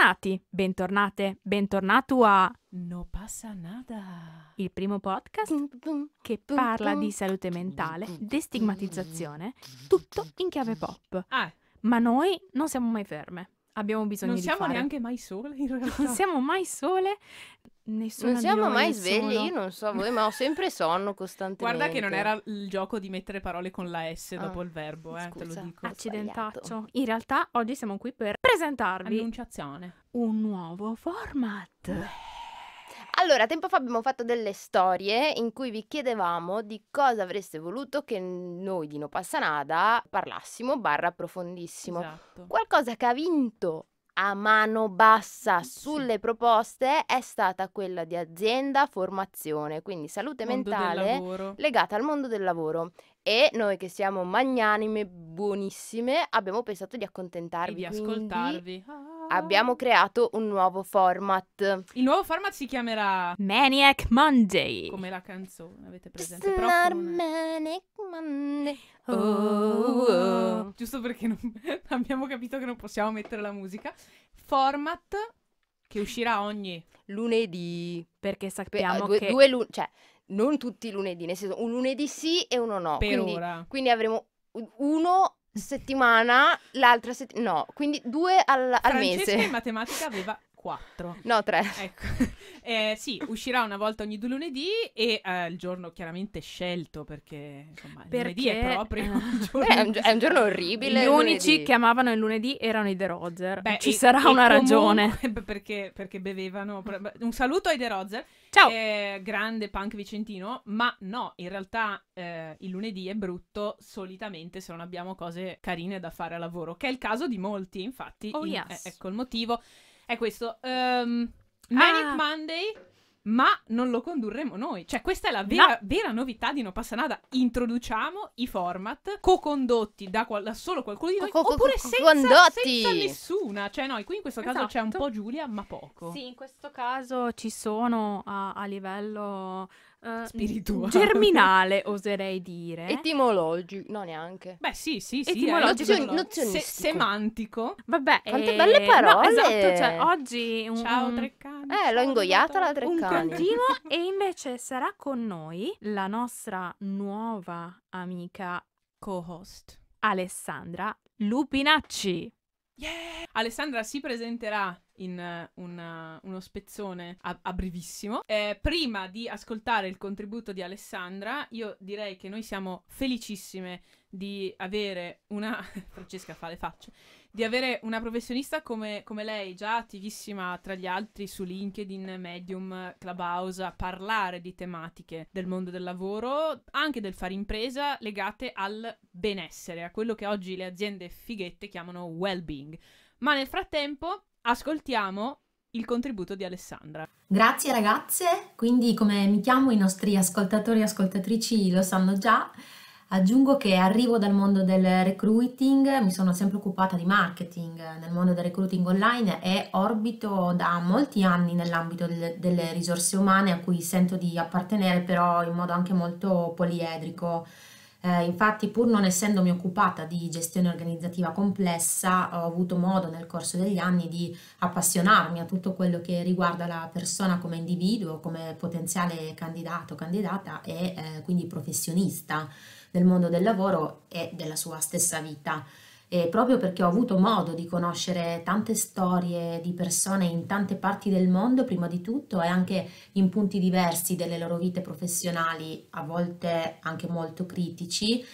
Bentornati, bentornate, bentornato a No passa nada, il primo podcast che parla di salute mentale, mm, mm, mm, destigmatizzazione, tutto in chiave pop. Ah, Ma noi non siamo mai ferme abbiamo bisogno non di fare. Non siamo neanche mai sole in realtà. Non siamo mai sole. Nessuna non siamo mai svegli, io non so voi, ma ho sempre sonno costantemente. Guarda che non era il gioco di mettere parole con la S ah, dopo il verbo, eh, scusa, te lo dico. Accidentaccio. Sbagliato. In realtà oggi siamo qui per presentarvi Annunciazione. un nuovo format. Uè. Allora, tempo fa abbiamo fatto delle storie in cui vi chiedevamo di cosa avreste voluto che noi di No Passa Nada parlassimo barra approfondissimo. Esatto. Qualcosa che ha vinto a mano bassa sulle proposte è stata quella di azienda, formazione, quindi salute mondo mentale legata al mondo del lavoro. E noi che siamo magnanime, buonissime, abbiamo pensato di accontentarvi. E di ascoltarvi. Abbiamo ah. creato un nuovo format. Il nuovo format si chiamerà Maniac Monday. Come la canzone, avete presente? It's Però Maniac Monday. Oh, oh, oh giusto perché non... abbiamo capito che non possiamo mettere la musica. Format che uscirà ogni lunedì, perché sappiamo Beh, due, che due lu- cioè non tutti i lunedì, nel senso un lunedì sì e uno no. Per quindi, ora. quindi avremo uno settimana, l'altra settimana no, quindi due al, al mese. Francesca in matematica aveva quattro. No, tre. Ecco. Eh, sì, uscirà una volta ogni due lunedì e eh, il giorno chiaramente scelto perché insomma, perché... lunedì è proprio un giorno, Beh, è un, gi- è un giorno orribile. Gli unici che amavano il lunedì erano i The Roger. Beh, Ci e, sarà e una ragione. Perché, perché, bevevano. Un saluto ai The Roger. Ciao. Eh, grande punk vicentino, ma no, in realtà eh, il lunedì è brutto solitamente se non abbiamo cose carine da fare a lavoro, che è il caso di molti, infatti. Oh, in, yes. Eh, ecco il motivo. È questo. Um, Manic ah. Monday, ma non lo condurremo noi. Cioè, questa è la vera, no. vera novità di No Passa Nada. Introduciamo i format co-condotti da, qual- da solo qualcuno di noi, oppure senza, senza, nessuna. Cioè, noi qui in questo caso esatto. c'è un esatto. po' Giulia, ma poco. Sì, in questo caso ci sono a, a livello uh, spirituale. Germinale, oserei dire. Etimologico, no neanche. Beh, sì, sì, sì. Etimologico, eh. Nozio- se- semantico. Vabbè, quante eh... belle parole. No, esatto, cioè oggi un, Ciao un... Treccani. Eh, l'ho ingoiata la Treccani. Un continuo e invece sarà con noi la nostra nuova amica co-host Alessandra Lupinacci. Yeah! Alessandra si presenterà in eh, una, eh, uno spezzone a, a brevissimo. Eh, prima di ascoltare il contributo di Alessandra, io direi che noi siamo felicissime di avere una... Francesca fa le facce. Di avere una professionista come, come lei, già attivissima tra gli altri su LinkedIn, Medium, Clubhouse, a parlare di tematiche del mondo del lavoro, anche del fare impresa, legate al benessere, a quello che oggi le aziende fighette chiamano well-being. Ma nel frattempo Ascoltiamo il contributo di Alessandra. Grazie ragazze, quindi come mi chiamo i nostri ascoltatori e ascoltatrici lo sanno già, aggiungo che arrivo dal mondo del recruiting, mi sono sempre occupata di marketing nel mondo del recruiting online e orbito da molti anni nell'ambito delle, delle risorse umane a cui sento di appartenere però in modo anche molto poliedrico eh, infatti pur non essendomi occupata di gestione organizzativa complessa ho avuto modo nel corso degli anni di appassionarmi a tutto quello che riguarda la persona come individuo, come potenziale candidato, candidata e eh, quindi professionista del mondo del lavoro e della sua stessa vita e proprio perché ho avuto modo di conoscere tante storie di persone in tante parti del mondo, prima di tutto, e anche in punti diversi delle loro vite professionali, a volte anche molto critici,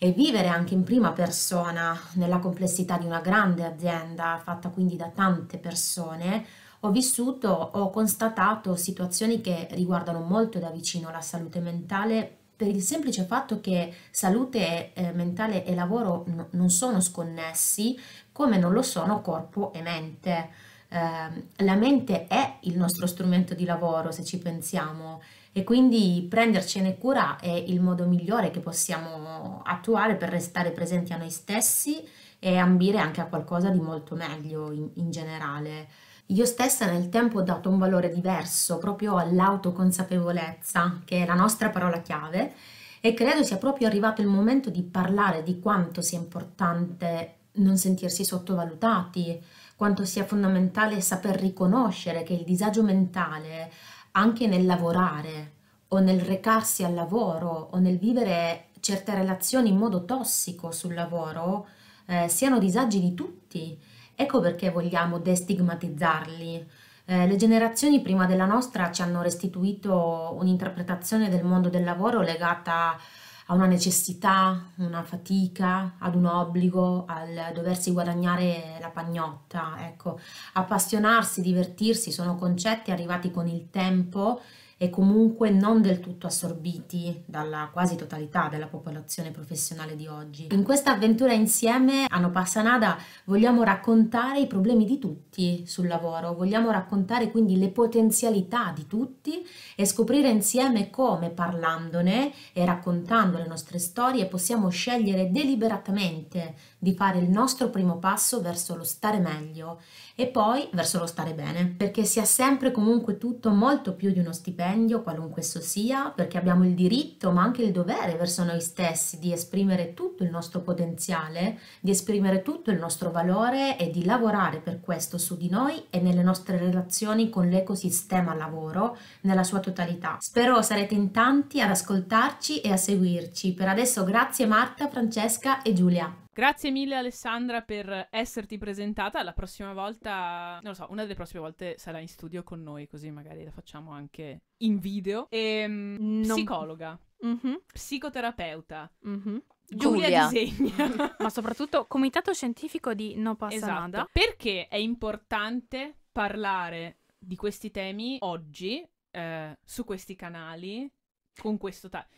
e vivere anche in prima persona nella complessità di una grande azienda fatta quindi da tante persone, ho vissuto, ho constatato situazioni che riguardano molto da vicino la salute mentale per il semplice fatto che salute eh, mentale e lavoro no, non sono sconnessi, come non lo sono corpo e mente. Eh, la mente è il nostro strumento di lavoro, se ci pensiamo, e quindi prendercene cura è il modo migliore che possiamo attuare per restare presenti a noi stessi e ambire anche a qualcosa di molto meglio in, in generale. Io stessa nel tempo ho dato un valore diverso proprio all'autoconsapevolezza, che è la nostra parola chiave, e credo sia proprio arrivato il momento di parlare di quanto sia importante non sentirsi sottovalutati, quanto sia fondamentale saper riconoscere che il disagio mentale, anche nel lavorare o nel recarsi al lavoro o nel vivere certe relazioni in modo tossico sul lavoro, eh, siano disagi di tutti Ecco perché vogliamo destigmatizzarli. Eh, le generazioni prima della nostra ci hanno restituito un'interpretazione del mondo del lavoro legata a una necessità, una fatica, ad un obbligo, al doversi guadagnare la pagnotta. Ecco, appassionarsi, divertirsi sono concetti arrivati con il tempo e comunque non del tutto assorbiti dalla quasi totalità della popolazione professionale di oggi. In questa avventura insieme a Nopassanada vogliamo raccontare i problemi di tutti sul lavoro, vogliamo raccontare quindi le potenzialità di tutti e scoprire insieme come parlandone e raccontando le nostre storie possiamo scegliere deliberatamente di fare il nostro primo passo verso lo stare meglio e poi verso lo stare bene, perché sia sempre comunque tutto molto più di uno stipendio, qualunque esso sia, perché abbiamo il diritto ma anche il dovere verso noi stessi di esprimere tutto il nostro potenziale, di esprimere tutto il nostro valore e di lavorare per questo su di noi e nelle nostre relazioni con l'ecosistema lavoro nella sua totalità. Spero sarete in tanti ad ascoltarci e a seguirci. Per adesso grazie Marta, Francesca e Giulia. Grazie mille Alessandra per esserti presentata. La prossima volta, non lo so, una delle prossime volte sarà in studio con noi, così magari la facciamo anche in video. E, ehm, non... Psicologa, mm-hmm. psicoterapeuta. Mm-hmm. Giulia, Giulia disegna. Ma soprattutto comitato scientifico di No Passa esatto. Nada. Perché è importante parlare di questi temi oggi eh, su questi canali con questo taglio?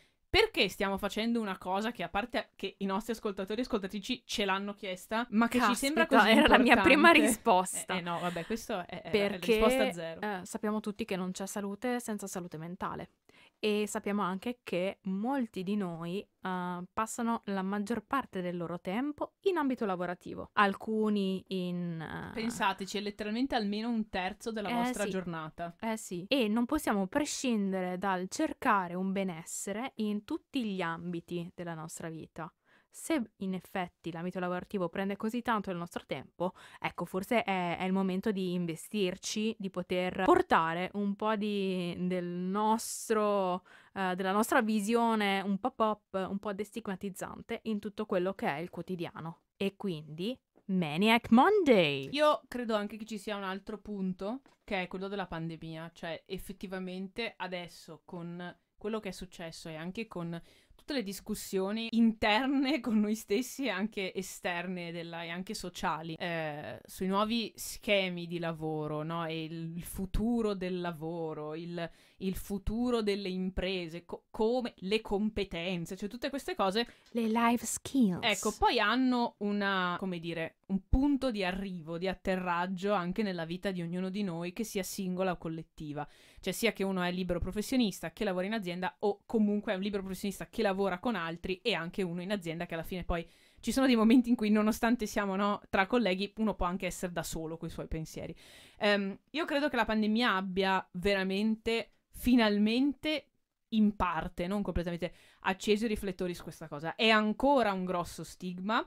perché stiamo facendo una cosa che a parte che i nostri ascoltatori e ascoltatrici ce l'hanno chiesta, ma che Caspita, ci sembra così era importante. la mia prima risposta. Eh, eh no, vabbè, questo è, perché, è la risposta zero. Eh, sappiamo tutti che non c'è salute senza salute mentale e sappiamo anche che molti di noi uh, passano la maggior parte del loro tempo in ambito lavorativo, alcuni in... Uh... Pensateci, è letteralmente almeno un terzo della eh vostra sì. giornata. Eh sì, e non possiamo prescindere dal cercare un benessere in tutti gli ambiti della nostra vita se in effetti l'ambito lavorativo prende così tanto del nostro tempo, ecco, forse è, è, il momento di investirci, di poter portare un po' di, del nostro, eh, della nostra visione un po' pop, un po' destigmatizzante in tutto quello che è il quotidiano. E quindi Maniac Monday. Io credo anche che ci sia un altro punto che è quello della pandemia, cioè effettivamente adesso con quello che è successo e anche con tutte le discussioni interne con noi stessi e anche esterne della, e anche sociali eh, sui nuovi schemi di lavoro no? e il futuro del lavoro, il, il futuro delle imprese, co- come le competenze, cioè tutte queste cose. Le life skills. Ecco, poi hanno una, come dire, un punto di arrivo, di atterraggio anche nella vita di ognuno di noi, che sia singola o collettiva. Cioè sia che uno è libero professionista che lavora in azienda o comunque è un libero professionista che lavora con altri e anche uno in azienda che alla fine poi ci sono dei momenti in cui nonostante siamo no, tra colleghi uno può anche essere da solo con i suoi pensieri. Um, io credo che la pandemia abbia veramente finalmente in parte, non completamente, acceso i riflettori su questa cosa. È ancora un grosso stigma,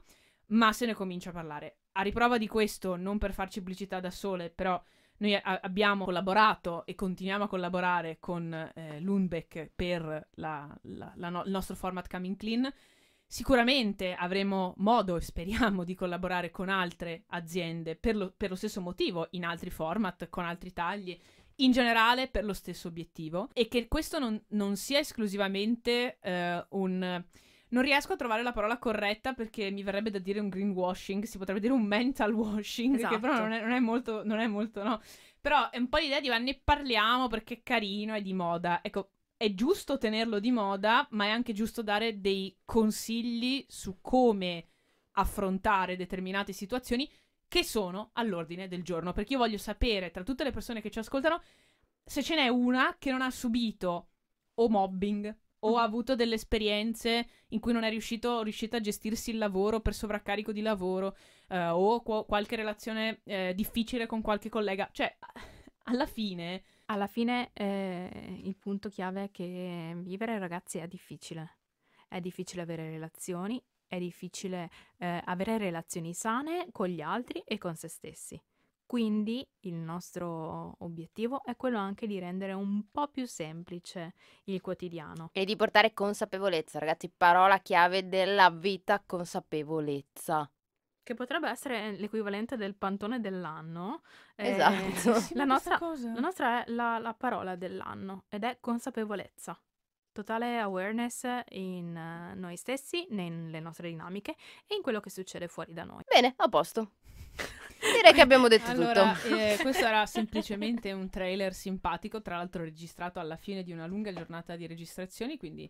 ma se ne comincia a parlare. A riprova di questo, non per farci pubblicità da sole, però noi a- abbiamo collaborato e continuiamo a collaborare con eh, Lundbeck per la, la, la no- il nostro format Coming Clean. Sicuramente avremo modo e speriamo di collaborare con altre aziende per lo, per lo stesso motivo, in altri format, con altri tagli, in generale per lo stesso obiettivo e che questo non, non sia esclusivamente eh, un non riesco a trovare la parola corretta perché mi verrebbe da dire un greenwashing, si potrebbe dire un mental washing, esatto. che però esatto. non è, non è molto, non è molto, no. Però è un po' l'idea di ma ne parliamo perché è carino, è di moda. Ecco, è giusto tenerlo di moda, ma è anche giusto dare dei consigli su come affrontare determinate situazioni che sono all'ordine del giorno. Perché io voglio sapere, tra tutte le persone che ci ascoltano, se ce n'è una che non ha subito o mobbing o ha mm. avuto delle esperienze in cui non è riuscito riuscita a gestirsi il lavoro per sovraccarico di lavoro eh, o qu- qualche relazione eh, difficile con qualche collega. Cioè, alla fine... Alla fine eh, il punto chiave è che vivere ragazzi è difficile. È difficile avere relazioni, è difficile eh, avere relazioni sane con gli altri e con se stessi. Quindi il nostro obiettivo è quello anche di rendere un po' più semplice il quotidiano. E di portare consapevolezza, ragazzi, parola chiave della vita, consapevolezza che potrebbe essere l'equivalente del pantone dell'anno. Eh, esatto. Eh, la, nostra, la, nostra, è la, la, parola dell'anno ed è consapevolezza. Totale awareness in eh, noi stessi, nelle nostre dinamiche e in quello che succede fuori da noi. Bene, a posto direi che abbiamo detto allora, tutto. Eh, questo era semplicemente un trailer simpatico, tra l'altro registrato alla fine di una lunga giornata di registrazioni, quindi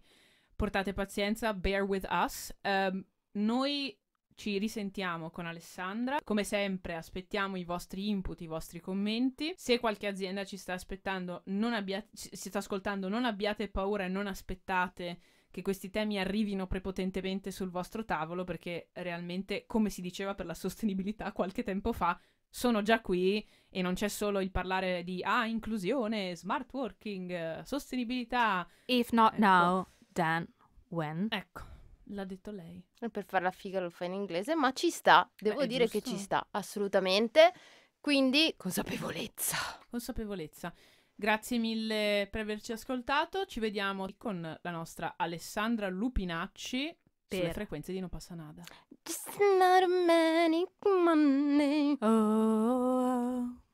portate pazienza, bear with us. Um, noi ci risentiamo con Alessandra. Come sempre aspettiamo i vostri input, i vostri commenti. Se qualche azienda ci sta aspettando, non abbiate, ci sta ascoltando, non abbiate paura e non aspettate che questi temi arrivino prepotentemente sul vostro tavolo perché realmente, come si diceva per la sostenibilità qualche tempo fa, sono già qui e non c'è solo il parlare di ah, inclusione, smart working, sostenibilità. If not ecco. now, then when? Ecco. L'ha detto lei. Per fare la figa lo fa in inglese, ma ci sta, devo Beh, dire giusto. che ci sta, assolutamente. Quindi consapevolezza. Consapevolezza. Grazie mille per averci ascoltato. Ci vediamo con la nostra Alessandra Lupinacci per... sulle frequenze di No Passa Nada. Just not a manic Monday. Oh. oh, oh.